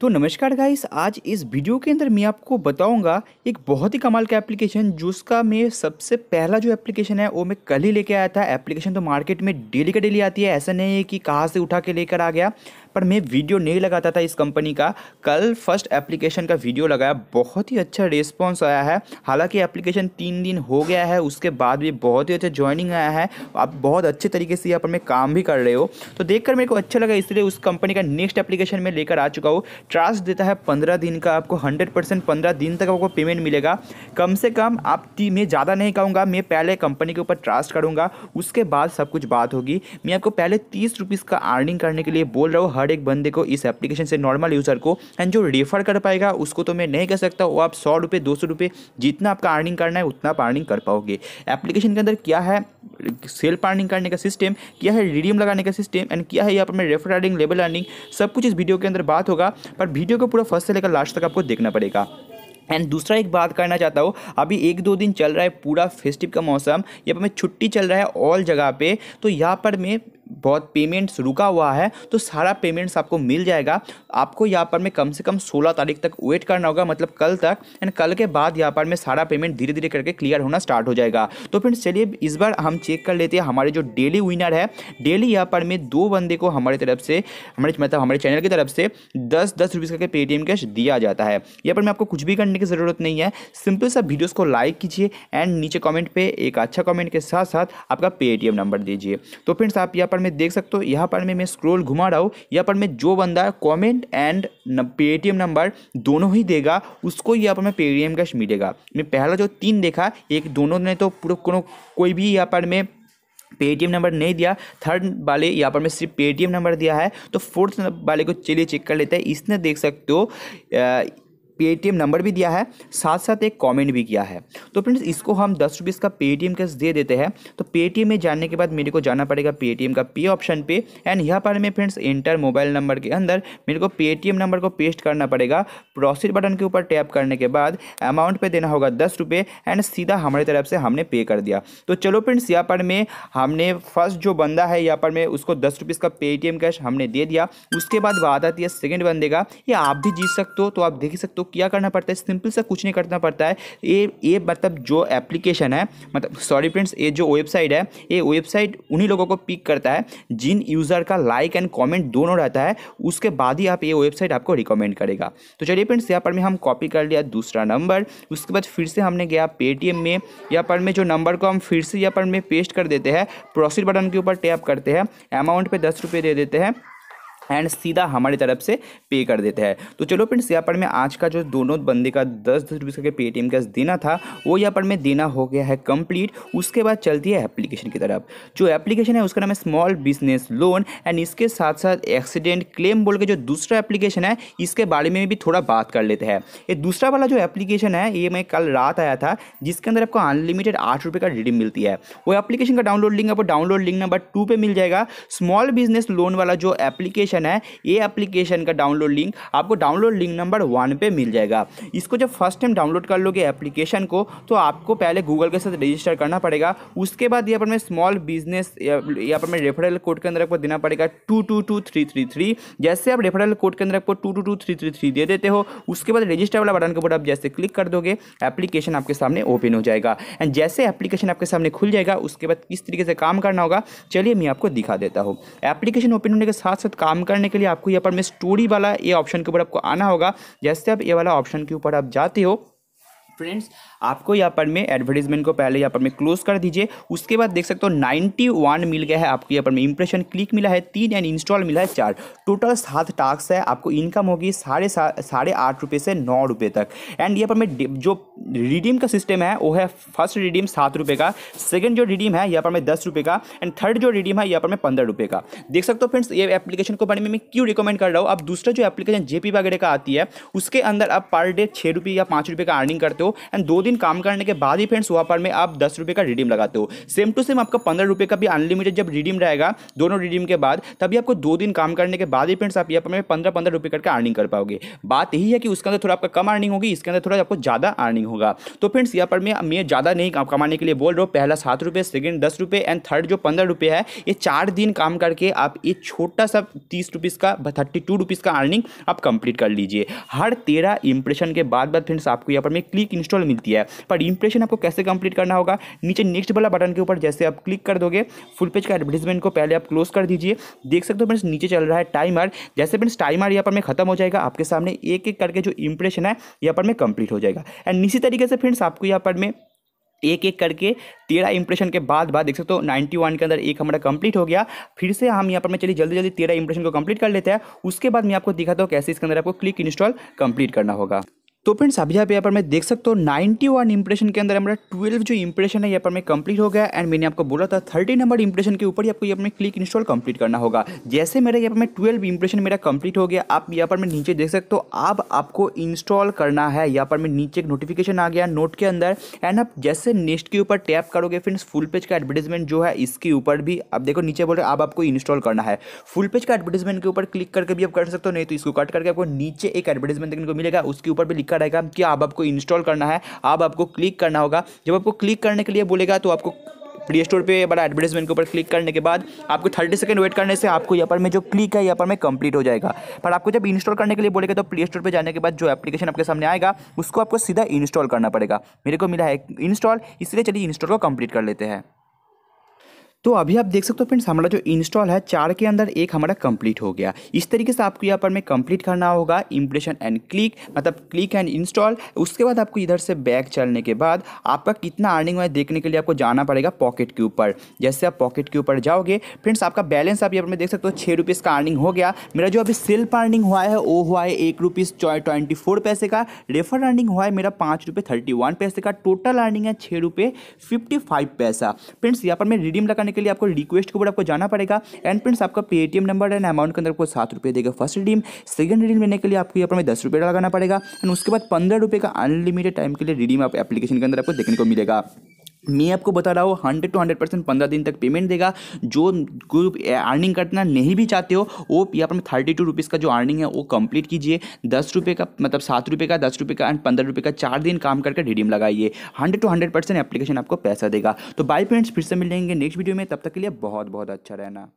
तो नमस्कार गाइस आज इस वीडियो के अंदर मैं आपको बताऊंगा एक बहुत ही कमाल का एप्लीकेशन जिसका मैं सबसे पहला जो एप्लीकेशन है वो मैं कल ही लेके आया था एप्लीकेशन तो मार्केट में डेली का डेली आती है ऐसा नहीं है कि कहाँ से उठा के लेकर आ गया पर मैं वीडियो नहीं लगाता था इस कंपनी का कल फर्स्ट एप्लीकेशन का वीडियो लगाया बहुत ही अच्छा रिस्पॉन्स आया है हालांकि एप्लीकेशन तीन दिन हो गया है उसके बाद भी बहुत ही अच्छा ज्वाइनिंग आया है आप बहुत अच्छे तरीके से यहाँ पर मैं काम भी कर रहे हो तो देख मेरे को अच्छा लगा इसलिए उस कंपनी का नेक्स्ट एप्लीकेशन में लेकर आ चुका हूँ ट्रास्ट देता है पंद्रह दिन का आपको हंड्रेड परसेंट पंद्रह दिन तक आपको पेमेंट मिलेगा कम से कम आप मैं ज़्यादा नहीं कहूँगा मैं पहले कंपनी के ऊपर ट्रास्ट करूँगा उसके बाद सब कुछ बात होगी मैं आपको पहले तीस रुपीज़ का अर्निंग करने के लिए बोल रहा हूँ हर एक बंदे को इस एप्लीकेशन से नॉर्मल यूज़र को एंड जो रेफर कर पाएगा उसको तो मैं नहीं कह सकता वो आप सौ रुपये दो सौ रुपये जितना आपका अर्निंग करना है उतना आप अर्निंग कर पाओगे एप्लीकेशन के अंदर क्या है सेल अर्निंग करने का सिस्टम क्या है रिडीम लगाने का सिस्टम एंड क्या है यहाँ पर मैं रेफर अर्निंग लेबल अर्निंग सब कुछ इस वीडियो के अंदर बात होगा पर वीडियो को पूरा फर्स्ट से लेकर लास्ट तक आपको देखना पड़ेगा एंड दूसरा एक बात करना चाहता हूँ अभी एक दो दिन चल रहा है पूरा फेस्टिव का मौसम यहाँ पर मैं छुट्टी चल रहा है ऑल जगह पे तो यहाँ पर मैं बहुत पेमेंट्स रुका हुआ है तो सारा पेमेंट्स आपको मिल जाएगा आपको यहाँ पर मैं कम से कम सोलह तारीख तक वेट करना होगा मतलब कल तक एंड कल के बाद यहाँ पर मैं सारा पेमेंट धीरे धीरे करके क्लियर होना स्टार्ट हो जाएगा तो फ्रेंड्स चलिए इस बार हम चेक कर लेते हैं हमारे जो डेली विनर है डेली यहाँ पर मैं दो बंदे को हमारे तरफ से हमारे मतलब हमारे चैनल की तरफ से दस दस रुपीज़ करके पेटीएम कैश दिया जाता है यहाँ पर मैं आपको कुछ भी करने की ज़रूरत नहीं है सिंपल सा वीडियोज़ को लाइक कीजिए एंड नीचे कॉमेंट पर एक अच्छा कॉमेंट के साथ साथ आपका पेटीएम नंबर दीजिए तो फ्रेंड्स आप यहाँ पर मैं में देख सकते हो यहाँ पर मैं स्क्रोल घुमा रहा हूँ यहाँ पर मैं जो बंदा कॉमेंट एंड पेटीएम नंबर दोनों ही देगा उसको यहाँ पर मैं पेटीएम कैश मिलेगा मैं पहला जो तीन देखा एक दोनों ने तो पूरा कोई भी यहाँ पर मैं पेटीएम नंबर नहीं दिया थर्ड वाले यहाँ पर मैं सिर्फ पेटीएम नंबर दिया है तो फोर्थ वाले को चलिए चेक कर लेते हैं इसने देख सकते हो पेटीएम नंबर भी दिया है साथ साथ एक कमेंट भी किया है तो फ्रेंड्स इसको हम दस रुपीस का पेटीएम कैश दे देते हैं तो पेटीएम में जाने के बाद मेरे को जाना पड़ेगा पेटीएम का पे ऑप्शन पे एंड यहाँ पर मैं फ्रेंड्स एंटर मोबाइल नंबर के अंदर मेरे को पेटीएम नंबर को पेस्ट करना पड़ेगा प्रोसीड बटन के ऊपर टैप करने के बाद अमाउंट पर देना होगा दस रुपये एंड सीधा हमारी तरफ से हमने पे कर दिया तो चलो फ्रेंड्स यहाँ पर मैं हमने फर्स्ट जो बंदा है यहाँ पर मैं उसको दस रुपीस का पेटीएम कैश हमने दे दिया उसके बाद बात आती है सेकेंड बंदे का ये आप भी जीत सकते हो तो आप देख सकते हो क्या करना पड़ता है सिंपल सा कुछ नहीं करना पड़ता है ये ये मतलब जो एप्लीकेशन है मतलब सॉरी फ्रेंड्स ये जो वेबसाइट है ये वेबसाइट उन्हीं लोगों को पिक करता है जिन यूज़र का लाइक एंड कॉमेंट दोनों रहता है उसके बाद ही आप ये वेबसाइट आपको रिकमेंड करेगा तो चलिए फ्रेंड्स यहाँ पर मैं हम कॉपी कर लिया दूसरा नंबर उसके बाद फिर से हमने गया पेटीएम में यहाँ पर में जो नंबर को हम फिर से यहाँ पर में पेस्ट कर देते हैं प्रोसीड बटन के ऊपर टैप करते हैं अमाउंट पे दस रुपये दे देते हैं एंड सीधा हमारी तरफ से पे कर देते हैं तो चलो फ्रेंड्स यहाँ पर मैं आज का जो दोनों बंदे का दस दस रुपीज़ करके पेटीएम कैश देना था वो यहाँ पर मैं देना हो गया है कंप्लीट उसके बाद चलती है एप्लीकेशन की तरफ जो एप्लीकेशन है उसका नाम है स्मॉल बिजनेस लोन एंड इसके साथ साथ एक्सीडेंट क्लेम बोल के जो दूसरा एप्लीकेशन है इसके बारे में भी थोड़ा बात कर लेते हैं ये दूसरा वाला जो एप्लीकेशन है ये मैं कल रात आया था जिसके अंदर आपको अनलिमिटेड आठ रुपये का रिडीम मिलती है वो एप्लीकेशन का डाउनलोड लिंक आपको डाउनलोड लिंक नंबर टू पर मिल जाएगा स्मॉल बिजनेस लोन वाला जो एप्लीकेशन एप्लीकेशन है ये एप्लीकेशन का डाउनलोड लिंक आपको डाउनलोड लिंक नंबर वन पे मिल जाएगा इसको जब फर्स्ट टाइम डाउनलोड कर लोगे एप्लीकेशन को तो आपको पहले गूगल के साथ रजिस्टर करना पड़ेगा उसके बाद यहाँ पर मैं स्मॉल बिजनेस यहाँ पर मैं रेफरल कोड के अंदर आपको देना पड़ेगा two two two three three three जैसे आप रेफरल कोड के अंदर आपको two two two three three three दे देते हो उसके बाद रजिस्टर वाला बटन के ऊपर आप जैसे क्लिक कर दोगे एप्लीकेशन आपके सामने ओपन हो जाएगा एंड जैसे एप्लीकेशन आपके सामने खुल जाएगा उसके बाद किस तरीके से काम करना होगा चलिए मैं आपको दिखा देता हूँ एप्लीकेशन ओपन होने के साथ साथ काम करने के लिए आपको यहाँ पर मैं स्टोरी वाला ये ऑप्शन के ऊपर आपको आना होगा जैसे आप ये वाला ऑप्शन के ऊपर आप जाते हो फ्रेंड्स आपको यहाँ पर मैं एडवर्टीजमेंट को पहले यहाँ पर मैं क्लोज कर दीजिए उसके बाद देख सकते हो 91 मिल गया है आपको यहाँ पर मैं इंप्रेशन क्लिक मिला है तीन एंड इंस्टॉल मिला है चार टोटल सात टास्क है आपको इनकम होगी साढ़े साढ़े आठ रुपये से नौ रुपये तक एंड यहाँ पर मैं जो रिडीम का सिस्टम है वो है फर्स्ट रिडीम सात रुपये का सेकेंड जो रिडीम है यहाँ पर मैं दस रुपये का एंड थर्ड जो रिडीम है यहाँ पर मैं पंद्रह रुपये का देख सकते हो फ्रेंड्स ये एप्लीकेशन को बारे में मैं क्यों रिकमेंड कर रहा हूँ आप दूसरा जो एप्लीकेशन जेपी वगैरह का आती है उसके अंदर आप पर डे छः रुपये या पाँच रुपये का अर्निंग करते हो एंड दो दिन काम करने के बाद ही फ्रेंड्स वहाँ पर में आप दस रुपये का रिडीम लगाते हो सेम टू सेम आपका पंद्रह रुपये का भी अनलिमिटेड जब रिडीम रहेगा दोनों रिडीम के बाद तभी आपको दो दिन काम करने के बाद ही फ्रेंड्स आप यहाँ पर पंद्रह पंद्रह रुपये करके अर्निंग कर पाओगे बात यही है कि उसके अंदर थोड़ा आपका कम अर्निंग होगी इसके अंदर थोड़ा आपको ज़्यादा अर्निंग होगा तो फ्रेंड्स यहाँ पर मैं मैं ज़्यादा नहीं कमाने के लिए बोल रहा हूँ पहला सात रुपये सेकेंड दस रुपये एंड थर्ड जो पंद्रह रुपये है ये चार दिन काम करके आप ये छोटा सा तीस रुपीज़ का थर्टी टू रुपीज़ का अर्निंग आप कंप्लीट कर लीजिए हर तेरह इंप्रेशन के बाद बाद फ्रेंड्स आपको यहाँ पर मैं क्लिक ऑटोमेटिक इंस्टॉल मिलती है पर इंप्रेशन आपको कैसे कंप्लीट करना होगा नीचे नेक्स्ट वाला बटन के ऊपर जैसे आप क्लिक कर दोगे फुल पेज का एडवर्टीजमेंट को पहले आप क्लोज कर दीजिए देख सकते हो फ्रेंड्स नीचे चल रहा है टाइमर जैसे फ्रेंड्स टाइमर यहाँ पर मैं खत्म हो जाएगा आपके सामने एक एक करके जो इंप्रेशन है यहाँ पर मैं कंप्लीट हो जाएगा एंड इसी तरीके से फ्रेंड्स आपको यहाँ पर मैं एक एक करके तेरह इंप्रेशन के बाद बाद देख सकते हो नाइन्टी वन के अंदर एक हमारा कंप्लीट हो गया फिर से हम यहाँ पर मैं चलिए जल्दी जल्दी तेरह इंप्रेशन को कंप्लीट कर लेते हैं उसके बाद मैं आपको दिखाता हूँ कैसे इसके अंदर आपको क्लिक इंस्टॉल कंप्लीट करना होगा तो फ्रेंड्स अभी आप यहाँ पर मैं देख सकते हो नाइन्टी वन इंप्रेशन के अंदर हमारा ट्वेल्व जो इंप्रेशन है यहाँ पर मैं कंप्लीट हो गया एंड मैंने आपको बोला था थर्टी नंबर इंप्रेशन के ऊपर ही आपको यहाँ पर क्लिक इंस्टॉल कंप्लीट करना होगा जैसे मेरा यहाँ पर मैं ट्वेल्व इंप्रेशन मेरा कंप्लीट हो गया आप यहाँ पर मैं नीचे देख सकते हो आप आपको इंस्टॉल करना है यहाँ पर मैं नीचे एक नोटिफिकेशन आ गया नोट के अंदर एंड आप जैसे नेक्स्ट के ऊपर टैप करोगे फ्रेंड्स फुल पेज का एडवर्टीजमेंट जो है इसके ऊपर भी आप देखो नीचे बोल रहे आप आपको इंस्टॉल करना है फुल पेज का एडवर्टीजमेंट के ऊपर क्लिक करके भी आप कर सकते हो नहीं तो इसको कट करके आपको नीचे एक एडवर्टीजमेंट देखने को मिलेगा उसके ऊपर भी लिखा रहेगा कि आप आपको इंस्टॉल करना है आप आपको क्लिक करना होगा जब आपको क्लिक करने के लिए बोलेगा तो आपको प्ले स्टोर पे बड़ा एडवर्टाइजमेंट के ऊपर क्लिक करने के बाद आपको थर्टी सेकंड वेट करने से आपको यहाँ पर में जो क्लिक है यहाँ पर में कंप्लीट हो जाएगा पर आपको जब इंस्टॉल करने के लिए बोलेगा तो प्ले स्टोर पर जाने के बाद जो एप्लीकेशन आपके सामने आएगा उसको आपको सीधा इंस्टॉल करना पड़ेगा मेरे को मिला है इंस्टॉल इसलिए चलिए इंस्टॉल को कंप्लीट कर लेते हैं तो अभी आप देख सकते हो फ्रेंड्स हमारा जो इंस्टॉल है चार के अंदर एक हमारा कंप्लीट हो गया इस तरीके से आपको यहाँ पर में कंप्लीट करना होगा इम्प्रेशन एंड क्लिक मतलब क्लिक एंड इंस्टॉल उसके बाद आपको इधर से बैक चलने के बाद आपका कितना अर्निंग हुआ है देखने के लिए आपको जाना पड़ेगा पॉकेट के ऊपर जैसे आप पॉकेट के ऊपर जाओगे फ्रेंड्स आपका बैलेंस आप यहाँ पर देख सकते हो छः रुपीज़ का अर्निंग हो गया मेरा जो अभी सेल्फ अर्निंग हुआ है वो हुआ है एक रुपीज़ ट्वेंटी फोर पैसे का रेफर अर्निंग हुआ है मेरा पाँच रुपये थर्टी वन पैसे का टोटल अर्निंग है छः रुपये फिफ्टी फाइव पैसा फ्रेंड्स यहाँ पर मैं रिडीम लगाने करने के लिए आपको रिक्वेस्ट के ऊपर आपको जाना पड़ेगा एंड फ्रेंड्स आपका पेटीएम नंबर एंड अमाउंट के अंदर आपको सात रुपये देगा फर्स्ट रिडीम सेकंड रिडीम लेने के लिए आपको यहाँ पर दस रुपये लगाना पड़ेगा एंड उसके बाद पंद्रह रुपये का अनलिमिटेड टाइम के लिए रिडीम आप एप्लीकेशन के अंदर आपको देखने को मिलेगा मैं आपको बता रहा हूँ हंड्रेड टू हंड्रेड परसेंट पंद्रह दिन तक पेमेंट देगा जो ग्रुप अर्निंग करना नहीं भी चाहते हो वो यहाँ पर थर्टी टू रुपीज़ का जो अर्निंग है वो कंप्लीट कीजिए दस रुपये का मतलब सात रुपये का दस रुपये का एंड पंद्रह रुपये का चार दिन काम करके रिडीम लगाइए hundred to hundred percent application आपको पैसा देगा तो बाई फ्रेंड्स फिर से मिलेंगे नेक्स्ट वीडियो में तब तक के लिए बहुत बहुत अच्छा रहना